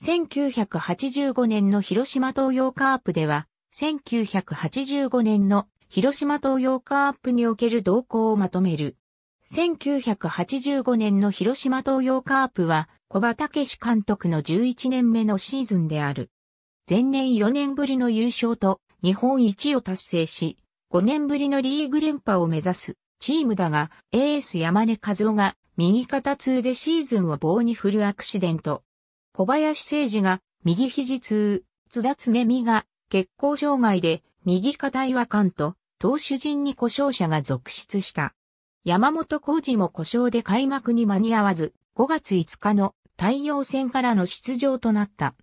1985年の広島東洋カープでは、1985年の広島東洋カープにおける動向をまとめる。1985年の広島東洋カープは、小葉武史監督の11年目のシーズンである。前年4年ぶりの優勝と日本一を達成し、5年ぶりのリーグ連覇を目指すチームだが、エース山根和夫が右肩痛でシーズンを棒に振るアクシデント。小林誠司が右肘痛、津田常美が血行障害で右肩違和感と投手陣に故障者が続出した。山本浩二も故障で開幕に間に合わず、5月5日の太陽戦からの出場となった。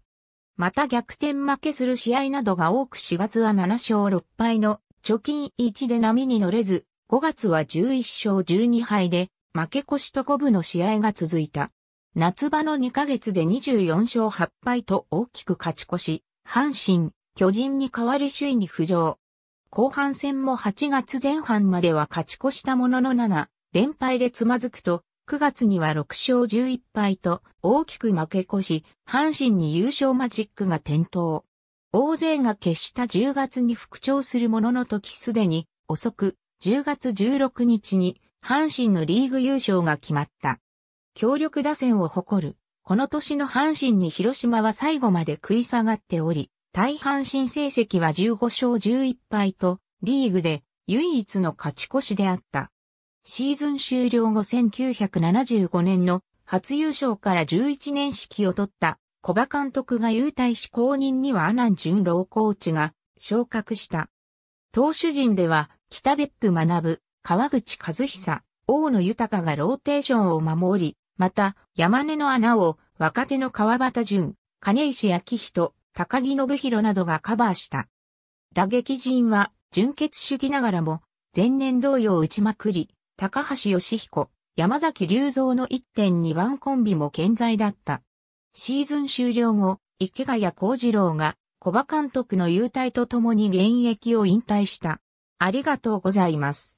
また逆転負けする試合などが多く4月は7勝6敗の貯金1で波に乗れず、5月は11勝12敗で負け越しと五分の試合が続いた。夏場の2ヶ月で24勝8敗と大きく勝ち越し、阪神、巨人に代わり首位に浮上。後半戦も8月前半までは勝ち越したものの7、連敗でつまずくと、9月には6勝11敗と大きく負け越し、阪神に優勝マジックが点灯。大勢が決した10月に復調するものの時すでに遅く、10月16日に阪神のリーグ優勝が決まった。強力打線を誇る。この年の阪神に広島は最後まで食い下がっており、対阪神成績は15勝11敗と、リーグで唯一の勝ち越しであった。シーズン終了後1975年の初優勝から11年式を取った小場監督が優待し公認には阿南純郎コーチが昇格した。投手陣では北別府学、川口和久、大野豊がローテーションを守り、また、山根の穴を若手の川端淳、金石明人、高木信弘などがカバーした。打撃陣は純血主義ながらも、前年同様打ちまくり、高橋義彦、山崎隆三の1.2番コンビも健在だった。シーズン終了後、池谷幸次郎が、小馬監督の優待とともに現役を引退した。ありがとうございます。